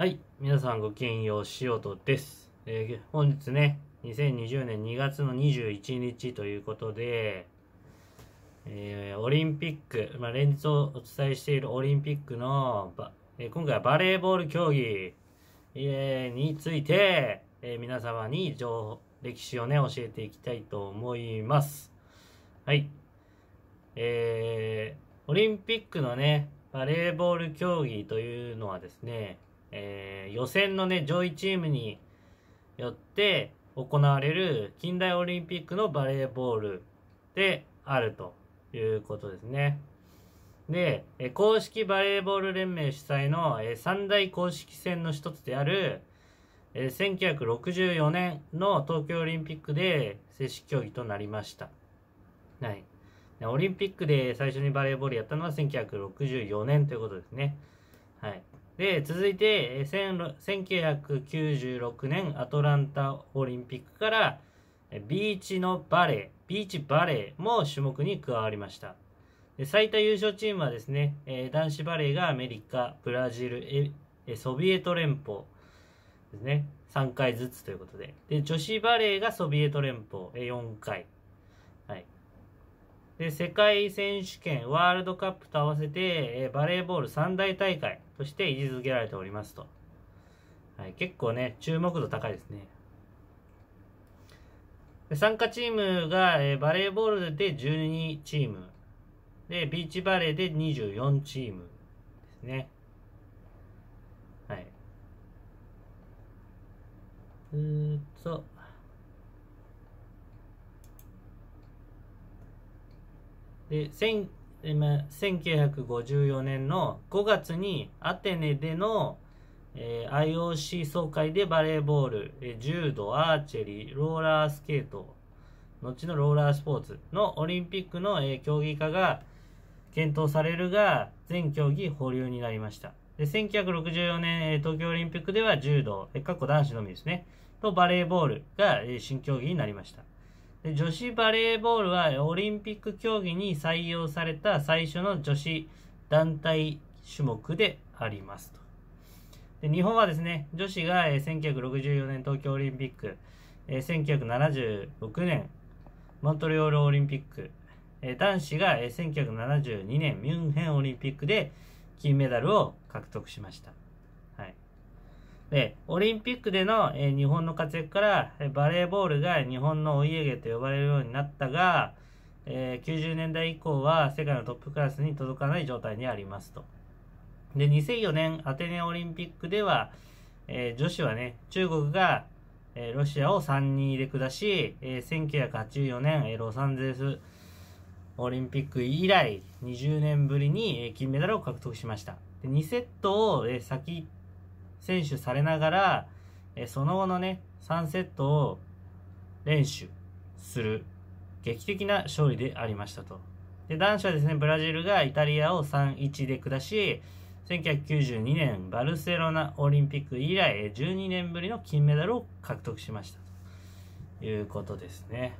はい、皆さんごきげんよう、しおとです。えー、本日ね、2020年2月の21日ということで、えー、オリンピック、まあ、連日お伝えしているオリンピックの、えー、今回はバレーボール競技、えー、について、えー、皆様に情報、歴史をね、教えていきたいと思います。はい。えー、オリンピックのね、バレーボール競技というのはですね、えー、予選のね、上位チームによって行われる近代オリンピックのバレーボールであるということですね。で、公式バレーボール連盟主催の三大公式戦の一つである、1964年の東京オリンピックで正式競技となりました。はい。オリンピックで最初にバレーボールやったのは1964年ということですね。はい。で、続いて、1996年アトランタオリンピックから、ビーチのバレー、ビーチバレーも種目に加わりました。で最多優勝チームはですね、え男子バレーがアメリカ、ブラジル、えソビエト連邦ですね、3回ずつということでで、女子バレーがソビエト連邦、え4回。で世界選手権、ワールドカップと合わせて、えバレーボール三大大会として位置づけられておりますと。はい、結構ね、注目度高いですね。で参加チームが、えバレーボールで12チーム、でビーチバレーで24チームですね。はい。うーっと。で1954年の5月にアテネでの、えー、IOC 総会でバレーボール、えー、柔道、アーチェリー、ローラースケート、後のローラースポーツのオリンピックの、えー、競技化が検討されるが、全競技保留になりました。で1964年、えー、東京オリンピックでは柔道、えー、過去男子のみですね、とバレーボールが、えー、新競技になりました。女子バレーボールはオリンピック競技に採用された最初の女子団体種目でありますと。で日本はですね、女子が1964年東京オリンピック、1976年モントリオールオリンピック、男子が1972年ミュンヘンオリンピックで金メダルを獲得しました。で、オリンピックでの、え日本の活躍から、バレーボールが日本のお家芸と呼ばれるようになったが、え90年代以降は世界のトップクラスに届かない状態にありますと。で、2004年アテネオリンピックでは、え女子はね、中国が、えロシアを3入れ下し、え1984年、えロサンゼルスオリンピック以来20年ぶりに、え金メダルを獲得しました。で2セットを、え先行って選手されながら、えその後のね、3セットを練習する劇的な勝利でありましたと。で、男子はですね、ブラジルがイタリアを3-1で下し、1992年バルセロナオリンピック以来12年ぶりの金メダルを獲得しましたということですね。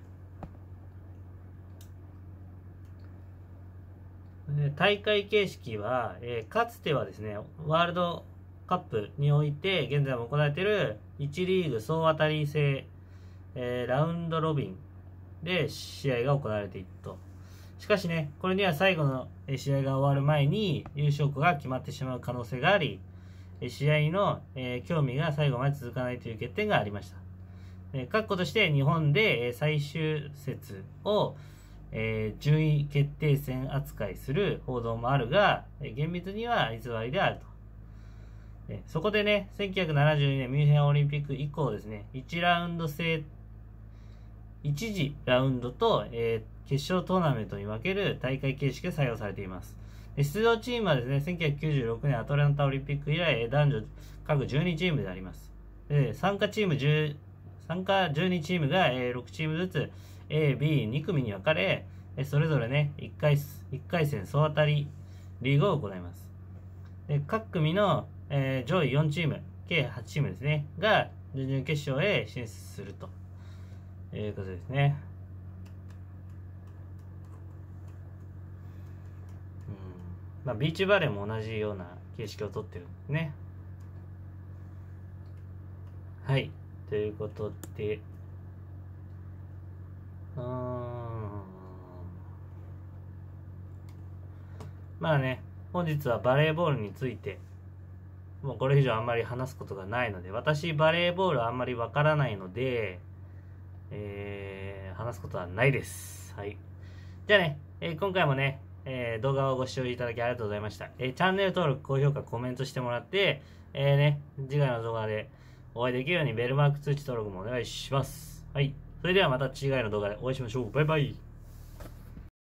大会形式は、えかつてはですね、ワールドカップにおいて現在も行われている1リーグ総当たり制、えー、ラウンドロビンで試合が行われていると。しかしね、これには最後の試合が終わる前に優勝校が決まってしまう可能性があり、試合の、えー、興味が最後まで続かないという欠点がありました。えー、各個として日本で、え最終節を、え順位決定戦扱いする報道もあるが、厳密には偽りであると。そこでね、1972年ミュンヘンオリンピック以降ですね、1ラウンド制、1次ラウンドと、えー、決勝トーナメントに分ける大会形式が採用されています。出場チームはですね、1996年アトランタオリンピック以来、男女各12チームであります。で参加チーム10、参加12チームが、え6チームずつ A、B、2組に分かれ、それぞれね、1回 ,1 回戦総当たりリーグを行います。で各組のえー、上位4チーム、計8チームですね、が準々決勝へ進出するということですね。うんまあ、ビーチバレーも同じような形式をとってるんですね。はい。ということで、うん。まあね、本日はバレーボールについてもうこれ以上あんまり話すことがないので、私、バレーボールあんまりわからないので、えー、話すことはないです。はい。じゃあね、えー、今回もね、えー、動画をご視聴いただきありがとうございました。えチャンネル登録、高評価、コメントしてもらって、えね、次回の動画でお会いできるようにベルマーク通知登録もお願いします。はい。それではまた次回の動画でお会いしましょう。バイバイ。